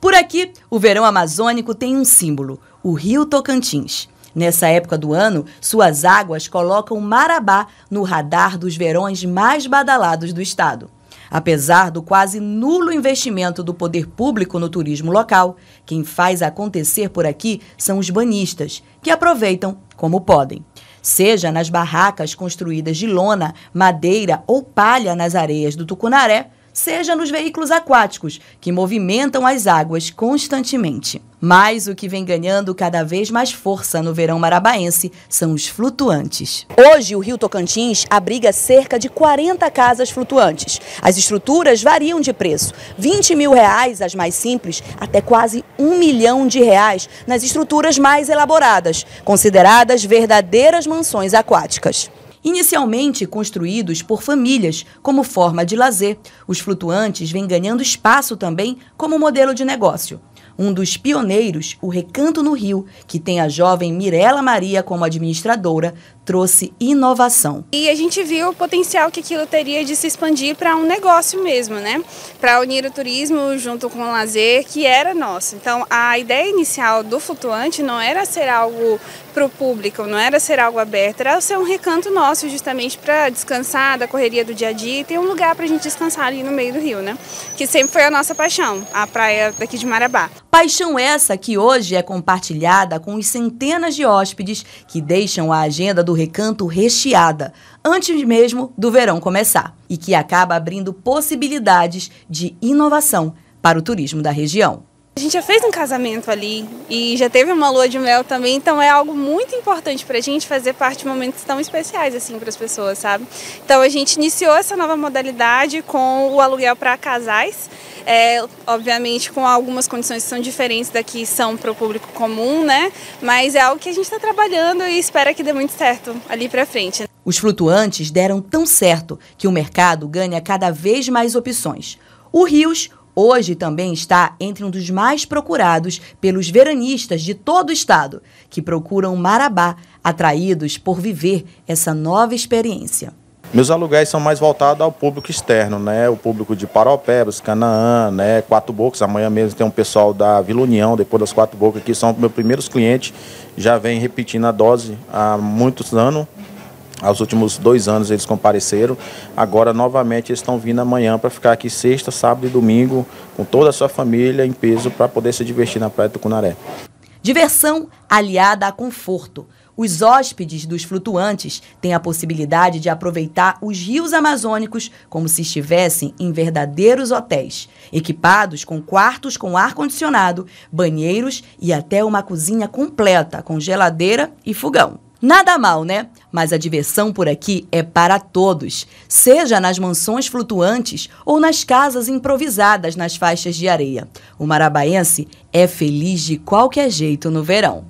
Por aqui, o verão amazônico tem um símbolo: o Rio Tocantins. Nessa época do ano, suas águas colocam Marabá no radar dos verões mais badalados do estado. Apesar do quase nulo investimento do poder público no turismo local, quem faz acontecer por aqui são os banistas, que aproveitam como podem. Seja nas barracas construídas de lona, madeira ou palha nas areias do Tucunaré, seja nos veículos aquáticos, que movimentam as águas constantemente. Mas o que vem ganhando cada vez mais força no verão marabaense são os flutuantes. Hoje, o Rio Tocantins abriga cerca de 40 casas flutuantes. As estruturas variam de preço, 20 mil reais as mais simples, até quase um milhão de reais nas estruturas mais elaboradas, consideradas verdadeiras mansões aquáticas. Inicialmente construídos por famílias como forma de lazer, os flutuantes vêm ganhando espaço também como modelo de negócio. Um dos pioneiros, o Recanto no Rio, que tem a jovem Mirela Maria como administradora, trouxe inovação. E a gente viu o potencial que aquilo teria de se expandir para um negócio mesmo, né? Para unir o turismo junto com o lazer, que era nosso. Então, a ideia inicial do flutuante não era ser algo para o público, não era ser algo aberto, era ser um recanto nosso justamente para descansar da correria do dia a dia e ter um lugar para a gente descansar ali no meio do rio, né? Que sempre foi a nossa paixão, a praia daqui de Marabá. Paixão essa que hoje é compartilhada com os centenas de hóspedes que deixam a agenda do recanto recheada, antes mesmo do verão começar, e que acaba abrindo possibilidades de inovação para o turismo da região. A gente já fez um casamento ali e já teve uma lua de mel também, então é algo muito importante para a gente fazer parte de momentos tão especiais assim para as pessoas, sabe? Então a gente iniciou essa nova modalidade com o aluguel para casais, é, obviamente com algumas condições que são diferentes da que são para o público comum, né? Mas é algo que a gente está trabalhando e espera que dê muito certo ali para frente. Né? Os flutuantes deram tão certo que o mercado ganha cada vez mais opções. O Rios hoje também está entre um dos mais procurados pelos veranistas de todo o estado, que procuram Marabá, atraídos por viver essa nova experiência. Meus aluguéis são mais voltados ao público externo, né? O público de Paropebas, Canaã, né? Quatro Bocas. Amanhã mesmo tem um pessoal da Vila União, depois das Quatro Bocas, que são meus primeiros clientes. Já vem repetindo a dose há muitos anos. Aos últimos dois anos eles compareceram, agora novamente eles estão vindo amanhã para ficar aqui sexta, sábado e domingo com toda a sua família em peso para poder se divertir na Praia do Cunaré. Diversão aliada a conforto. Os hóspedes dos flutuantes têm a possibilidade de aproveitar os rios amazônicos como se estivessem em verdadeiros hotéis, equipados com quartos com ar-condicionado, banheiros e até uma cozinha completa com geladeira e fogão. Nada mal, né? Mas a diversão por aqui é para todos, seja nas mansões flutuantes ou nas casas improvisadas nas faixas de areia. O marabaense é feliz de qualquer jeito no verão.